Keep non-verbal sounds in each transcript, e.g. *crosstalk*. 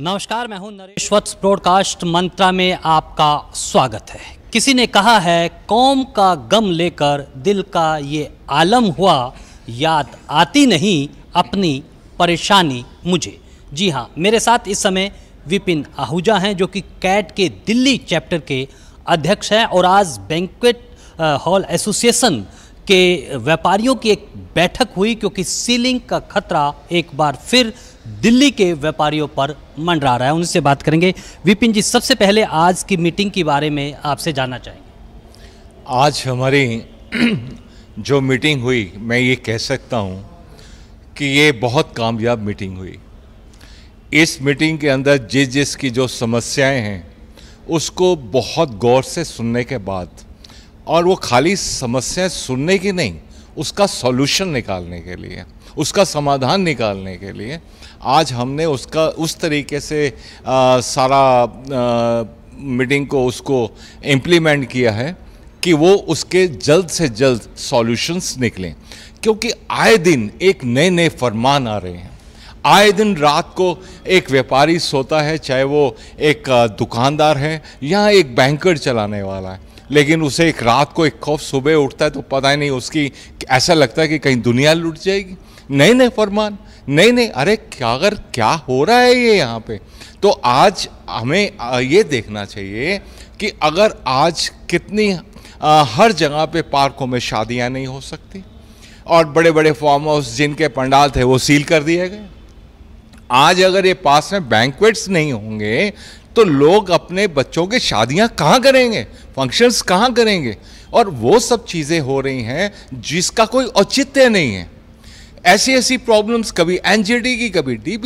नमस्कार मैं हूं नरेश वत्स ब्रॉडकास्ट मंत्रा में आपका स्वागत है किसी ने कहा है कौम का गम लेकर दिल का ये आलम हुआ याद आती नहीं अपनी परेशानी मुझे जी हाँ मेरे साथ इस समय विपिन आहूजा हैं जो कि कैट के दिल्ली चैप्टर के अध्यक्ष हैं और आज बैंकुट हॉल एसोसिएशन के व्यापारियों की एक बैठक हुई क्योंकि सीलिंग का खतरा एक बार फिर दिल्ली के व्यापारियों पर मंडरा रहा है उनसे बात करेंगे विपिन जी सबसे पहले आज की मीटिंग के बारे में आपसे जानना चाहेंगे आज हमारी *clears throat* जो मीटिंग हुई मैं ये कह सकता हूँ कि ये बहुत कामयाब मीटिंग हुई इस मीटिंग के अंदर जिस जिस की जो समस्याएं हैं उसको बहुत गौर से सुनने के बाद और वो खाली समस्याएं सुनने की नहीं उसका सॉल्यूशन निकालने के लिए उसका समाधान निकालने के लिए आज हमने उसका उस तरीके से आ, सारा मीटिंग को उसको इम्प्लीमेंट किया है कि वो उसके जल्द से जल्द सॉल्यूशंस निकलें क्योंकि आए दिन एक नए नए फरमान आ रहे हैं आए दिन रात को एक व्यापारी सोता है चाहे वो एक दुकानदार है या एक बैंकर चलाने वाला है लेकिन उसे एक रात को एक खौफ सुबह उठता है तो पता ही नहीं उसकी ऐसा लगता है कि कहीं दुनिया लुट जाएगी नहीं नहीं फरमान नहीं नहीं अरे क्या अगर क्या हो रहा है ये यहाँ पे तो आज हमें ये देखना चाहिए कि अगर आज कितनी हर जगह पे पार्कों में शादियाँ नहीं हो सकती और बड़े बड़े फार्म हाउस जिनके पंडाल थे वो सील कर दिए गए आज अगर ये पास में बैंकवेट्स नहीं होंगे तो लोग अपने बच्चों की शादियां कहाँ करेंगे फंक्शंस कहाँ करेंगे और वो सब चीज़ें हो रही हैं जिसका कोई औचित्य नहीं है ऐसी ऐसी प्रॉब्लम्स कभी एन की कभी डी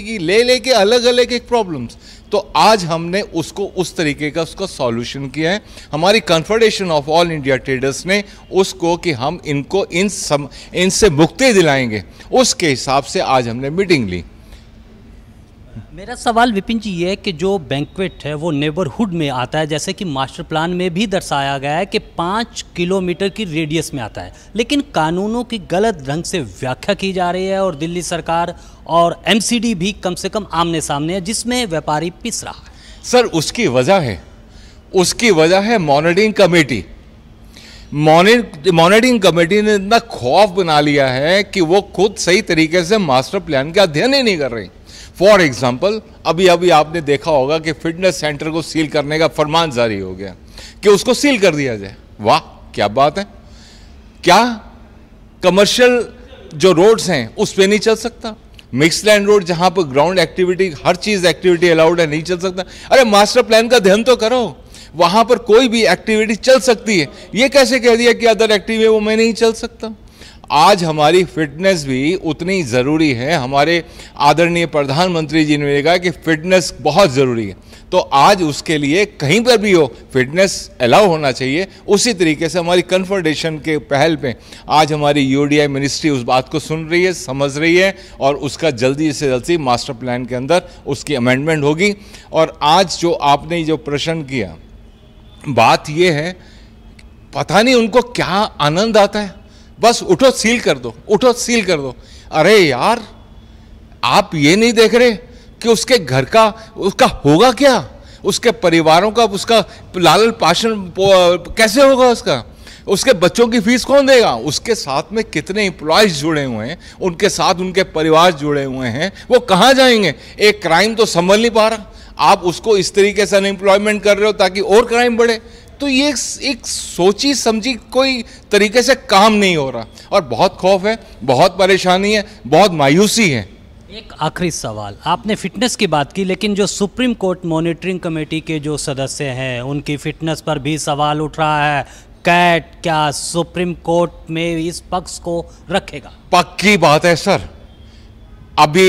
की ले लेके अलग अलग एक प्रॉब्लम्स तो आज हमने उसको उस तरीके का उसका सॉल्यूशन किया है हमारी confederation of all India traders ने उसको कि हम इनको इन सम इनसे मुक्ति दिलाएंगे उसके हिसाब से आज हमने मीटिंग ली मेरा सवाल विपिन जी ये है कि जो बैंकवेट है वो नेबरहुड में आता है जैसे कि मास्टर प्लान में भी दर्शाया गया है कि पाँच किलोमीटर की रेडियस में आता है लेकिन कानूनों की गलत ढंग से व्याख्या की जा रही है और दिल्ली सरकार और एमसीडी भी कम से कम आमने सामने है जिसमें व्यापारी पिस रहा है सर उसकी वजह है उसकी वजह है मॉनिटरिंग कमेटी मॉनिटरिंग कमेटी ने इतना खौफ बना लिया है कि वो खुद सही तरीके से मास्टर प्लान का अध्ययन ही नहीं कर रही फॉर एग्ज़ाम्पल अभी अभी आपने देखा होगा कि फिटनेस सेंटर को सील करने का फरमान जारी हो गया कि उसको सील कर दिया जाए वाह क्या बात है क्या कमर्शियल जो रोड्स हैं उस पर नहीं चल सकता मिक्स लैंड रोड जहां पर ग्राउंड एक्टिविटी हर चीज़ एक्टिविटी अलाउड है नहीं चल सकता अरे मास्टर प्लान का ध्यान तो करो वहां पर कोई भी एक्टिविटी चल सकती है ये कैसे कह दिया कि अदर एक्टिविटी वो मैं नहीं चल सकता आज हमारी फिटनेस भी उतनी ज़रूरी है हमारे आदरणीय प्रधानमंत्री जी ने कहा कि फिटनेस बहुत ज़रूरी है तो आज उसके लिए कहीं पर भी हो फिटनेस अलाउ होना चाहिए उसी तरीके से हमारी कन्फर्डेशन के पहल पे आज हमारी यूडीआई मिनिस्ट्री उस बात को सुन रही है समझ रही है और उसका जल्दी से जल्दी मास्टर प्लान के अंदर उसकी अमेंडमेंट होगी और आज जो आपने जो प्रश्न किया बात यह है पता नहीं उनको क्या आनंद आता है बस उठो सील कर दो उठो सील कर दो अरे यार आप ये नहीं देख रहे कि उसके घर का उसका होगा क्या उसके परिवारों का उसका लालन पाषण कैसे होगा उसका उसके बच्चों की फीस कौन देगा उसके साथ में कितने इंप्लॉयज जुड़े हुए हैं उनके साथ उनके परिवार जुड़े हुए हैं वो कहाँ जाएंगे एक क्राइम तो संभल नहीं पा रहा आप उसको इस तरीके से अनएम्प्लॉयमेंट कर रहे हो ताकि और क्राइम बढ़े तो ये एक सोची समझी कोई तरीके से काम नहीं हो रहा और बहुत खौफ है बहुत परेशानी है बहुत मायूसी है एक आखिरी सवाल आपने फिटनेस की बात की लेकिन जो सुप्रीम कोर्ट मॉनिटरिंग कमेटी के जो सदस्य हैं उनकी फिटनेस पर भी सवाल उठ रहा है कैट क्या सुप्रीम कोर्ट में इस पक्ष को रखेगा पक्की बात है सर अभी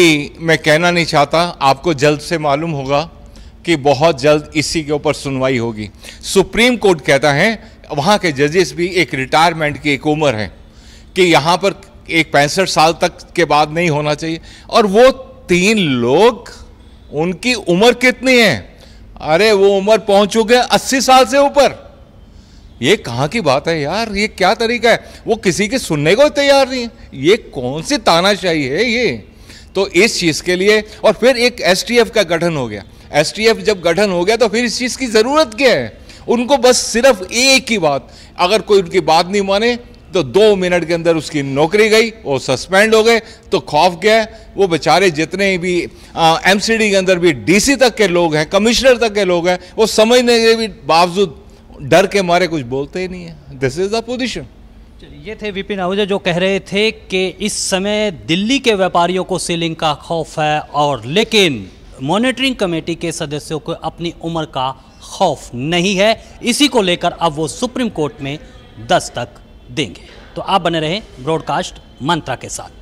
मैं कहना नहीं चाहता आपको जल्द से मालूम होगा कि बहुत जल्द इसी के ऊपर सुनवाई होगी सुप्रीम कोर्ट कहता है वहाँ के जजेस भी एक रिटायरमेंट की एक उम्र है कि यहाँ पर एक पैंसठ साल तक के बाद नहीं होना चाहिए और वो तीन लोग उनकी उम्र कितनी है अरे वो उम्र पहुँच चुके हैं अस्सी साल से ऊपर ये कहाँ की बात है यार ये क्या तरीका है वो किसी के सुनने को तैयार नहीं है ये कौन सी तानाशाही है ये तो इस चीज़ के लिए और फिर एक एसटीएफ का गठन हो गया एसटीएफ जब गठन हो गया तो फिर इस चीज़ की ज़रूरत क्या है उनको बस सिर्फ एक ही बात अगर कोई उनकी बात नहीं माने तो दो मिनट के अंदर उसकी नौकरी गई वो सस्पेंड हो गए तो खौफ क्या है वो बेचारे जितने भी एमसीडी के अंदर भी डीसी तक के लोग हैं कमिश्नर तक के लोग हैं वो समझने के भी बावजूद डर के मारे कुछ बोलते ही नहीं है दिस इज़ द पोजिशन ये थे विपिन आहूजा जो कह रहे थे कि इस समय दिल्ली के व्यापारियों को सीलिंग का खौफ है और लेकिन मॉनिटरिंग कमेटी के सदस्यों को अपनी उम्र का खौफ नहीं है इसी को लेकर अब वो सुप्रीम कोर्ट में दस्तक देंगे तो आप बने रहें ब्रॉडकास्ट मंत्रा के साथ